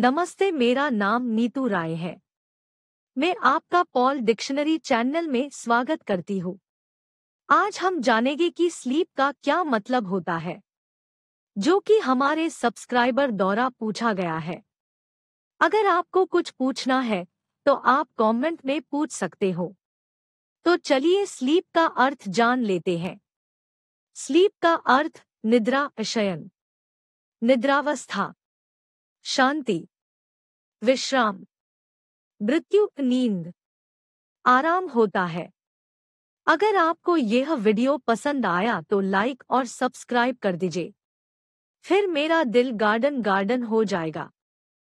नमस्ते मेरा नाम नीतू राय है मैं आपका पॉल डिक्शनरी चैनल में स्वागत करती हूँ आज हम जानेंगे कि स्लीप का क्या मतलब होता है जो कि हमारे सब्सक्राइबर द्वारा पूछा गया है अगर आपको कुछ पूछना है तो आप कमेंट में पूछ सकते हो तो चलिए स्लीप का अर्थ जान लेते हैं स्लीप का अर्थ निद्रा शयन निद्रावस्था शांति विश्राम मृत्यु नींद आराम होता है अगर आपको यह वीडियो पसंद आया तो लाइक और सब्सक्राइब कर दीजिए फिर मेरा दिल गार्डन गार्डन हो जाएगा